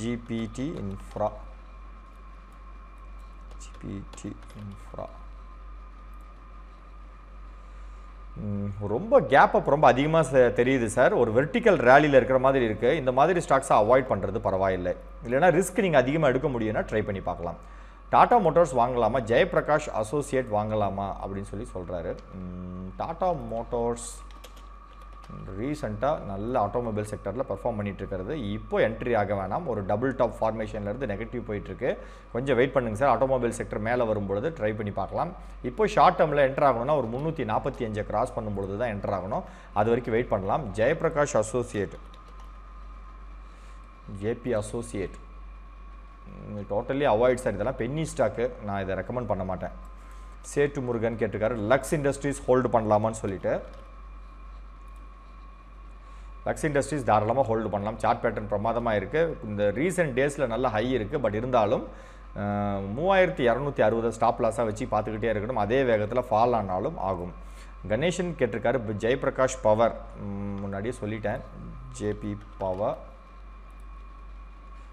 GPT infra GPT infra ரொம்ப கேப் அப் ரொம்ப அதிகமாக தெரியுது சார் ஒரு வெர்டிக்கல் ரேலியில் இருக்கிற மாதிரி இருக்குது இந்த மாதிரி ஸ்டாக்ஸை அவாய்ட் பண்ணுறது பரவாயில்லை இல்லைனா ரிஸ்க் நீங்கள் அதிகமாக எடுக்க முடியும்னா ட்ரை பண்ணி பார்க்கலாம் டாடா மோட்டார்ஸ் வாங்கலாமா ஜெயபிரகாஷ் அசோசியேட் வாங்கலாமா அப்படின்னு சொல்லி சொல்கிறாரு டாடா மோட்டார்ஸ் ரீசெண்டாக நல்ல ஆட்டோமொபைல் செக்டரில் பர்ஃபார்ம் பண்ணிகிட்ருக்கிறது இப்போ என்ட்ரி ஆக வேணாம் ஒரு டபுள் டாப் ஃபார்மேஷன்லேருந்து நெகட்டிவ் போயிட்டுருக்கு கொஞ்சம் வெயிட் பண்ணுங்கள் சார் ஆட்டோமொபைல் செக்டர் மேலே வரும்பொழுது ட்ரை பண்ணி பார்க்கலாம் இப்போ ஷார்ட் டேர்மில் என்ட்ரு ஆகணும்னா ஒரு முந்நூற்றி நாற்பத்தி அஞ்சை கிராஸ் பண்ணும்பொழுது தான் என்ட்ரு ஆகணும் அது வரைக்கும் வெயிட் பண்ணலாம் Jaiprakash associate JP associate totally avoid sir இதெல்லாம் பென்னி ஸ்டாக்கு நான் இதை ரெக்கமெண்ட் பண்ண மாட்டேன் சேட்டு முருகன் கேட்டுக்காரு லக்ஸ் இண்டஸ்ட்ரீஸ் ஹோல்டு பண்ணலாமான்னு சொல்லிவிட்டு லக்ஸ் இண்டஸ்ட்ரீஸ் தாராளமாக ஹோல்டு பண்ணலாம் சார்ட் பேட்டர்ன் பிரமாதமாக இருக்குது இந்த ரீசெண்ட் டேஸில் நல்ல ஹை இருக்குது பட் இருந்தாலும் மூவாயிரத்தி இரநூத்தி அறுபது ஸ்டாப் லாஸாக வச்சு பார்த்துக்கிட்டே இருக்கணும் அதே வேகத்தில் ஃபால் ஆனாலும் ஆகும் கணேஷன் கேட்டிருக்காரு இப்போ ஜெயபிரகாஷ் பவர் முன்னாடியே சொல்லிட்டேன் JP power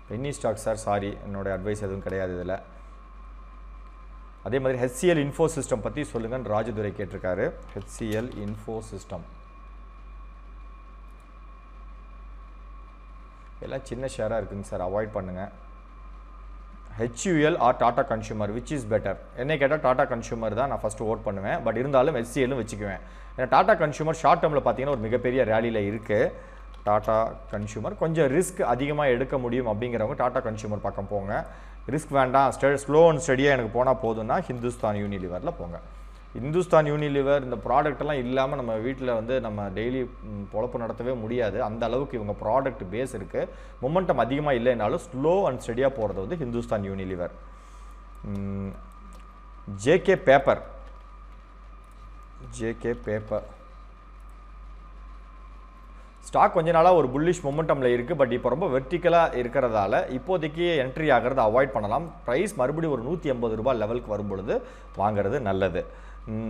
penny stock sir sorry என்னோடய அட்வைஸ் எதுவும் கிடையாது இதில் அதே மாதிரி ஹெச்சிஎல் இன்ஃபோ சிஸ்டம் பற்றி சொல்லுங்கன்னு ராஜதுரை கேட்டிருக்காரு ஹெச்சிஎல் இன்ஃபோ சிஸ்டம் எல்லாம் சின்ன ஷேராக இருக்குங்க சார் அவாய்ட் பண்ணுங்கள் HUL or Tata consumer which is better என்ன கேட்டால் டாடா கன்சியூமர் தான் நான் ஃபஸ்ட்டு ஓட் பண்ணுவேன் பட் இருந்தாலும் எஸ்சிஎல்லும் வச்சுக்குவேன் ஏன்னா டாடா கன்சியூமர் ஷார்ட் டேர்மில் பார்த்தீங்கன்னா ஒரு மிகப்பெரிய ரேலியில் இருக்குது டாடா கன்சியூமர் கொஞ்சம் ரிஸ்க் அதிகமாக எடுக்க முடியும் அப்படிங்கிறவங்க டாடா கன்சியூமர் பக்கம் போங்க ரிஸ்க் வேண்டாம் ஸ்டெ ஸ்லோ அண்ட் ஸ்டடியாக எனக்கு போனால் போதும்னா ஹிந்துஸ்தான் யூனிலிவரில் போங்க இந்துஸ்தான் யூனிலிவர் இந்த ப்ராடக்டெல்லாம் இல்லாமல் நம்ம வீட்டில் வந்து நம்ம டெய்லி பொழப்பு நடத்தவே முடியாது அந்த அளவுக்கு இவங்க ப்ராடக்ட் பேஸ் இருக்குது மொமெண்டம் அதிகமாக இல்லைனாலும் ஸ்லோ அண்ட் ஸ்டடியாக போகிறது வந்து Hindustan Unilever JK paper JK paper stock கொஞ்ச நாளாக ஒரு புல்லிஷ் மொமெண்டமில் இருக்குது பட் இப்போ ரொம்ப வெர்டிக்கலாக இருக்கிறதால இப்போதைக்கு என்ட்ரி ஆகிறத அவாய்ட் பண்ணலாம் ப்ரைஸ் மறுபடியும் ஒரு நூற்றி ஐம்பது ரூபாய் லெவலுக்கு வரும்பொழுது வாங்குறது நல்லது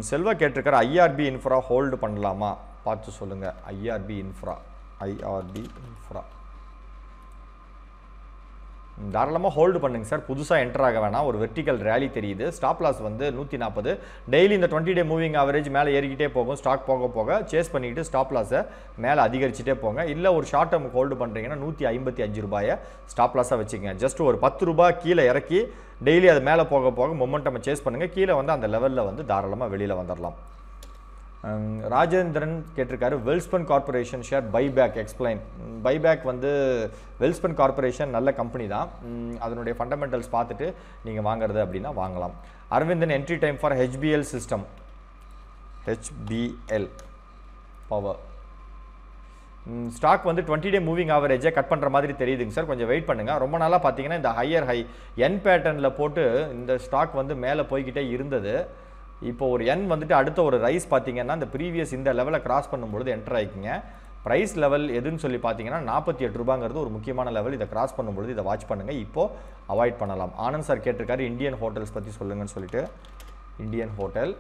செல்வா கேட்டிருக்கிற ஐஆர்பி இன்ஃப்ரா ஹோல்டு பண்ணலாமா பார்த்து சொல்லுங்கள் ஐஆர்பி இன்ஃப்ரா ஐஆர்பி இன்ஃப்ரா தாராளமாக ஹோல்டு பண்ணுங்க சார் புதுசாக என்டர் ஆக வேணாம் ஒரு வெர்டிக்கல் ரேலி தெரியுது ஸ்டாப் லாஸ் வந்து நூற்றி நாற்பது டெய்லி இந்த டுவெண்ட்டி டே மூவிங் ஆவரேஜ் மேலே ஏறிக்கிட்டே போகும் ஸ்டாக் போக போக சேஸ் பண்ணிக்கிட்டு ஸ்டாப் லாஸை மேலே அதிகரிச்சுட்டே போங்க இல்லை ஒரு ஷார்ட் டேம் ஹோல்டு பண்ணுறீங்கன்னா நூற்றி ஐம்பத்தி அஞ்சு ரூபாயை ஸ்டாப் லாஸாக வச்சுக்கோங்க ஜஸ்ட் ஒரு பத்து ரூபாய் கீழே இறக்கி டெய்லி அது மேலே போக போக நம்ம சேஸ் பண்ணுங்கள் கீழே வந்து அந்த லெவலில் வந்து தாராளமாக வெளியில் வந்துடலாம் ராஜேந்திரன் கேட்டிருக்காரு Welspun corporation share buyback explain buyback வந்து வெல்ஸ்பன் கார்பரேஷன் நல்ல கம்பெனி தான் அதனுடைய ஃபண்டமெண்டல்ஸ் பார்த்துட்டு நீங்கள் வாங்குறது அப்படின்னா வாங்கலாம் Aravindan entry time for HPL system HPL power stock வந்து டுவெண்ட்டி டே மூவிங் ஆவரேஜை கட் பண்ணுற மாதிரி தெரியுதுங்க சார் கொஞ்சம் வெயிட் பண்ணுங்கள் ரொம்ப நாளாக பார்த்தீங்கன்னா இந்த ஹையர் ஹை என் பேட்டர்னில் போட்டு இந்த ஸ்டாக் வந்து மேலே போய்கிட்டே இருந்தது இப்போ ஒரு என் வந்துட்டு அடுத்த ஒரு ரைஸ் பார்த்தீங்கன்னா இந்த ப்ரீவியஸ் இந்த லெவலை கிராஸ் பண்ணும்பொழுது என்டர் ஆகிக்கிங்க ப்ரைஸ் லெவல் எதுன்னு சொல்லி பார்த்தீங்கன்னா நாற்பத்தி எட்டு ரூபாங்கிறது ஒரு முக்கியமான லெவல் இதை கிராஸ் பண்ணும்பொழுது இதை வாட்ச் பண்ணுங்கள் இப்போது அவாய்ட் பண்ணலாம் ஆனந்த் சார் கேட்டிருக்காரு இந்தியன் ஹோட்டல்ஸ் பற்றி சொல்லுங்கன்னு சொல்லிட்டு இந்தியன் ஹோட்டல்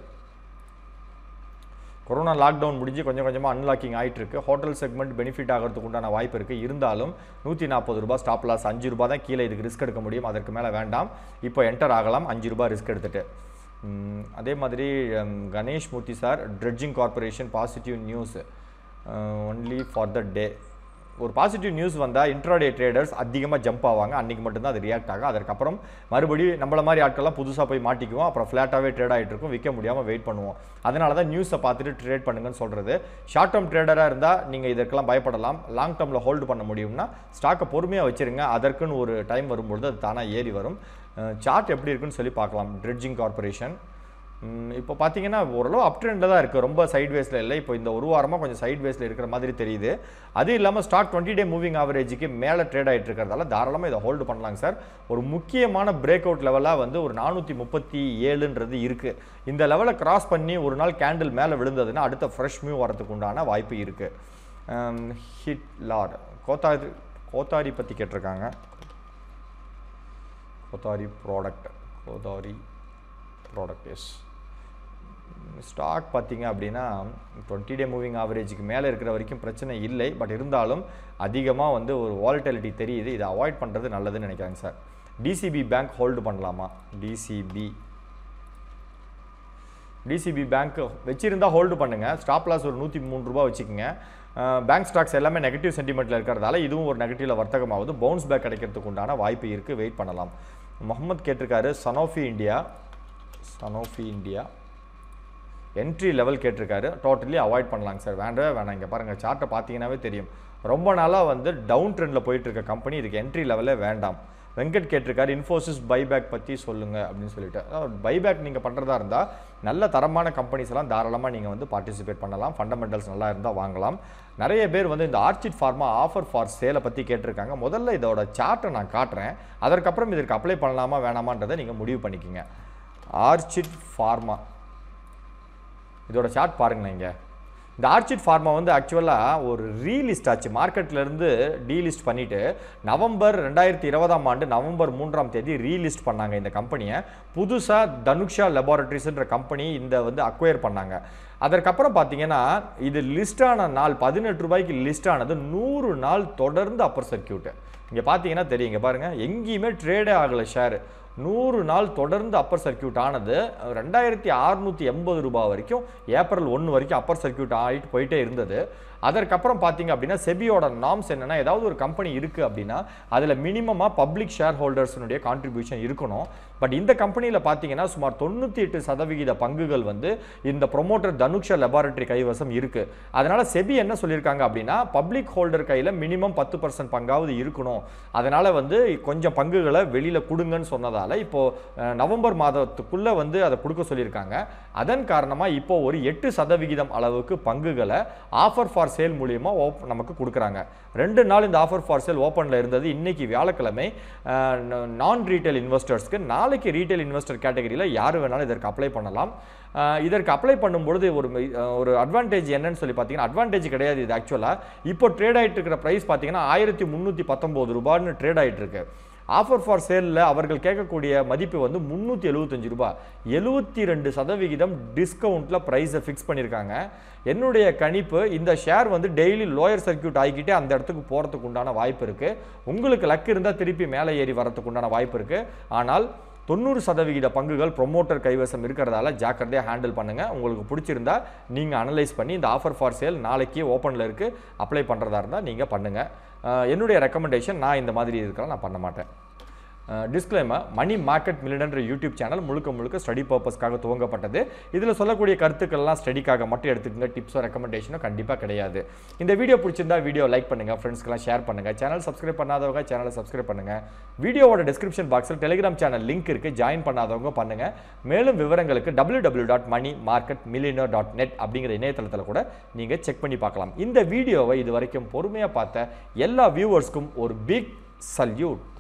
கொரோனா லாக்டவுன் முடிஞ்சு கொஞ்சம் கொஞ்சமாக அன்லாக்கிங் ஆகிட்டுருக்கு ஹோட்டல் செக்மெண்ட் பெனிஃபிட் ஆகிறதுக்கு உண்டான வாய்ப்பு இருக்குது இருந்தாலும் நூற்றி நாற்பது ரூபா ஸ்டாப் லாஸ் அஞ்சு ரூபா தான் கீழே இதுக்கு ரிஸ்க் எடுக்க முடியும் அதற்கு மேலே வேண்டாம் இப்போ என்டர் ஆகலாம் அஞ்சு ரூபா ரிஸ்க் எடுத்துகிட்டு அதே மாதிரி Ganesh Murthy sir dredging corporation positive news only for the day ஒரு பாசிட்டிவ் நியூஸ் வந்தால் இன்ட்ராடே ட்ரேடர்ஸ் அதிகமாக ஜம்ப் ஆவாங்க அன்றைக்கி மட்டும்தான் அது ரியாக்ட் ஆகும் அதற்கப்புறம் மறுபடியும் நம்மள மாதிரி ஆட்கள்லாம் புதுசாக போய் மாட்டிக்குவோம் அப்புறம் ஃப்ளாட்டாகவே ட்ரேட் ஆகிட்டு இருக்கும் விற்க முடியாமல் வெயிட் பண்ணுவோம் அதனால தான் நியூஸை பார்த்துட்டு ட்ரேட் பண்ணுங்கன்னு சொல்கிறது ஷார்ட் டேர்ம் ட்ரேடராக இருந்தால் நீங்கள் இதற்கெல்லாம் பயப்படலாம் லாங் டேர்மில் ஹோல்டு பண்ண முடியும்னா ஸ்டாக்கை பொறுமையாக வச்சுருங்க அதற்குன்னு ஒரு டைம் வரும்பொழுது அது தானாக ஏறி வரும் சார்ட் எப்படி இருக்குன்னு சொல்லி பார்க்கலாம் ட்ரெட்ஜிங் கார்பரேஷன் இப்போ பார்த்தீங்கன்னா ஓரளவு அப் ட்ரெண்டில் தான் இருக்குது ரொம்ப சைட் வேஸில் இல்லை இப்போ இந்த ஒரு வாரமாக கொஞ்சம் சைட் வேஸில் இருக்கிற மாதிரி தெரியுது அது இல்லாமல் ஸ்டாக் டுவெண்ட்டி டே மூவிங் ஆவரேஜுக்கு மேலே ட்ரேட் ஆகிட்டு இருக்கிறதால தாராளமாக இதை ஹோல்டு பண்ணலாங்க சார் ஒரு முக்கியமான பிரேக் அவுட் லெவலாக வந்து ஒரு நானூற்றி முப்பத்தி ஏழுன்றது இருக்குது இந்த லெவலை கிராஸ் பண்ணி ஒரு நாள் கேண்டில் மேலே விழுந்ததுன்னா அடுத்த ஃப்ரெஷ் மியூ வரதுக்கு உண்டான வாய்ப்பு இருக்குது ஹிட்லார் கோத்தாரி கோத்தாரி பற்றி கேட்டிருக்காங்க Kothari product Kothari products stock பார்த்திங்க அப்படின்னா டுவெண்ட்டி டே மூவிங் ஆவரேஜுக்கு மேலே இருக்கிற வரைக்கும் பிரச்சனை இல்லை பட் இருந்தாலும் அதிகமாக வந்து ஒரு வால்டலிட்டி தெரியுது இதை அவாய்ட் பண்ணுறது நல்லதுன்னு நினைக்கிறாங்க சார் டிசிபி பேங்க் ஹோல்டு பண்ணலாமா டிசிபி டிசிபி பேங்க் வச்சுருந்தா ஹோல்டு பண்ணுங்கள் ஸ்டாப் லாஸ் ஒரு நூற்றி மூணு ரூபா வச்சுக்கோங்க பேங்க் ஸ்டாக்ஸ் எல்லாமே நெகட்டிவ் சென்டிமெண்ட்டில் இருக்கிறதால இதுவும் ஒரு நெகட்டிவில் வர்த்தகமாகுது பவுன்ஸ் பேக் கிடைக்கிறதுக்கு உண்டான வாய்ப்பு இருக்குது வெயிட் பண்ணலாம் முகமது கேட்டிருக்காரு Sanofi India Sanofi India entry level கேட்டிருக்காரு டோட்டலி அவாய்ட் பண்ணலாங்க சார் வேண்டவே வேணாம் இங்கே பாருங்கள் சார்ட்டை பார்த்தீங்கன்னாவே தெரியும் ரொம்ப நாளாக வந்து டவுன் ட்ரெண்டில் போயிட்டுருக்க கம்பெனி இதுக்கு என்ட்ரி லெவலே வேண்டாம் வெங்கட் கேட்டிருக்காரு இன்ஃபோசிஸ் பைபேக் பற்றி சொல்லுங்கள் அப்படின்னு சொல்லிட்டு பைபேக் நீங்கள் பண்ணுறதா இருந்தால் நல்ல தரமான கம்பெனிஸ் எல்லாம் தாராளமாக நீங்கள் வந்து பார்ட்டிசிபேட் பண்ணலாம் ஃபண்டமெண்டல்ஸ் நல்லா இருந்தால் வாங்கலாம் நிறைய பேர் வந்து இந்த ஆர்ச்சிட் ஃபார்மா ஆஃபர் ஃபார் சேலை பற்றி கேட்டிருக்காங்க முதல்ல இதோட சார்ட்டை நான் காட்டுறேன் அதற்கப்புறம் இதற்கு அப்ளை பண்ணலாமா வேணாமான்றதை நீங்கள் முடிவு பண்ணிக்கோங்க ஆர்ச்சிட் ஃபார்மா இதோட சார்ட் பாருங்களேன் இங்கே இந்த ஆர்ச்சிட் ஃபார்மா வந்து ஆக்சுவலாக ஒரு ரீலிஸ்ட் ஆச்சு மார்க்கெட்லேருந்து டீலிஸ்ட் பண்ணிவிட்டு நவம்பர் ரெண்டாயிரத்தி இருபதாம் ஆண்டு நவம்பர் மூன்றாம் தேதி ரீலிஸ்ட் பண்ணாங்க இந்த கம்பெனியை புதுசாக தனுஷா லெபார்ட்ரிஸ்ன்ற கம்பெனி இந்த வந்து அக்வயர் பண்ணாங்க அதற்கப்புறம் பார்த்தீங்கன்னா இது லிஸ்டான நாள் பதினெட்டு ரூபாய்க்கு லிஸ்ட் ஆனது நூறு நாள் தொடர்ந்து அப்பர் சர்க்கியூட்டு இங்கே பார்த்தீங்கன்னா தெரியுங்க பாருங்கள் எங்கேயுமே ட்ரேடே ஆகலை ஷேர் நூறு நாள் தொடர்ந்து அப்பர் சர்க்கியூட் ஆனது ரெண்டாயிரத்தி அறுநூற்றி எண்பது ரூபாய் வரைக்கும் ஏப்ரல் ஒன்று வரைக்கும் அப்பர் சர்க்கியூட் ஆகிட்டு போயிட்டே இருந்தது அதற்கப்புறம் பார்த்தீங்க அப்படின்னா செபியோட நாம்ஸ் என்னென்னா ஏதாவது ஒரு கம்பெனி இருக்குது அப்படின்னா அதில் மினிமமாக பப்ளிக் ஷேர் ஹோல்டர்ஸினுடைய கான்ட்ரிபியூஷன் இருக்கணும் பட் இந்த கம்பெனியில் பார்த்தீங்கன்னா சுமார் தொண்ணூற்றி எட்டு சதவிகித பங்குகள் வந்து இந்த ப்ரொமோட்டர் தனுஷா லெபார்டரி கைவசம் இருக்குது அதனால் செபி என்ன சொல்லியிருக்காங்க அப்படின்னா பப்ளிக் ஹோல்டர் கையில் மினிமம் பத்து பர்சன்ட் பங்காவது இருக்கணும் அதனால் வந்து கொஞ்சம் பங்குகளை வெளியில் கொடுங்கன்னு சொன்னதால் இப்போது நவம்பர் மாதத்துக்குள்ளே வந்து அதை கொடுக்க சொல்லியிருக்காங்க அதன் காரணமாக இப்போ ஒரு எட்டு சதவிகிதம் அளவுக்கு பங்குகளை ஆஃபர் ஃபார் சேல் மூலியமாக ஓப் நமக்கு கொடுக்குறாங்க ரெண்டு நாள் இந்த ஆஃபர் ஃபார் சேல் ஓப்பனில் இருந்தது இன்றைக்கி வியாழக்கிழமை நான் ரீட்டைல் இன்வெஸ்டர்ஸ்க்கு நான் நாளைக்கு ரீட்டைல் இன்வெஸ்டர் கேட்டகரியில் யார் வேணாலும் இதற்கு அப்ளை பண்ணலாம் இதற்கு அப்ளை பண்ணும்பொழுது ஒரு ஒரு அட்வான்டேஜ் என்னன்னு சொல்லி பார்த்தீங்கன்னா அட்வான்டேஜ் கிடையாது இது ஆக்சுவலாக இப்போ ட்ரேட் ஆகிட்டு இருக்கிற ப்ரைஸ் பார்த்தீங்கன்னா ஆயிரத்தி முந்நூற்றி பத்தொம்போது ரூபான்னு ட்ரேட் ஆகிட்டு இருக்கு ஆஃபர் ஃபார் சேலில் அவர்கள் கேட்கக்கூடிய மதிப்பு வந்து முந்நூற்றி எழுவத்தஞ்சு ரூபா எழுபத்தி ரெண்டு சதவிகிதம் டிஸ்கவுண்ட்டில் ப்ரைஸை ஃபிக்ஸ் பண்ணியிருக்காங்க என்னுடைய கணிப்பு இந்த ஷேர் வந்து டெய்லி லோயர் சர்க்கியூட் ஆகிக்கிட்டே அந்த இடத்துக்கு போகிறதுக்கு உண்டான வாய்ப்பு இருக்குது உங்களுக்கு லக் இருந்தால் திருப்பி மேலே ஏறி வரத்துக்கு உண்டான வாய்ப்பு இருக்குது ஆனால் தொண்ணூறு சதவிகித பங்குகள் ப்ரொமோட்டர் கைவசம் இருக்கிறதால ஜாக்கிரதையாக ஹேண்டில் பண்ணுங்கள் உங்களுக்கு பிடிச்சிருந்தா நீங்கள் அனலைஸ் பண்ணி இந்த ஆஃபர் ஃபார் சேல் நாளைக்கு ஓப்பனில் இருக்குது அப்ளை பண்ணுறதா இருந்தால் நீங்கள் பண்ணுங்கள் என்னுடைய ரெக்கமெண்டேஷன் நான் இந்த மாதிரி இருக்கலாம் நான் பண்ண மாட்டேன் டிஸ்க்ளைமா மணி மார்க்கெட் மில்லன்ற யூடியூப் சேனல் முழுக்க முழுக்க ஸ்டடி பர்பஸ்க்காக துவங்கப்பட்டது இதில் சொல்லக்கூடிய கருத்துக்கள்லாம் ஸ்டடிக்காக மட்டும் எடுத்துக்கோங்க டிப்ஸோ ரெக்கமெண்டேஷனோ கண்டிப்பாக கிடையாது இந்த வீடியோ பிடிச்சிருந்தா வீடியோ லைக் பண்ணுங்கள் ஃப்ரெண்ட்ஸ்க்கெலாம் ஷேர் பண்ணுங்கள் சேனல் சப்ஸ்கிரைப் பண்ணாதவங்க சேனலை சப்ஸ்கிரைப் பண்ணுங்கள் வீடியோவோட டிஸ்கிரிப்ஷன் பாக்ஸில் டெலிகிராம் சேனல் லிங்க் இருக்குது ஜாயின் பண்ணாதவங்க பண்ணுங்கள் மேலும் விவரங்களுக்கு W W dot money market millionaire dot net அப்படிங்கிற இணையதளத்தில் கூட நீங்கள் செக் பண்ணி பார்க்கலாம் இந்த வீடியோவை இது வரைக்கும் பொறுமையாக பார்த்த எல்லா வியூவர்ஸ்க்கும் ஒரு பிக் சல்யூட்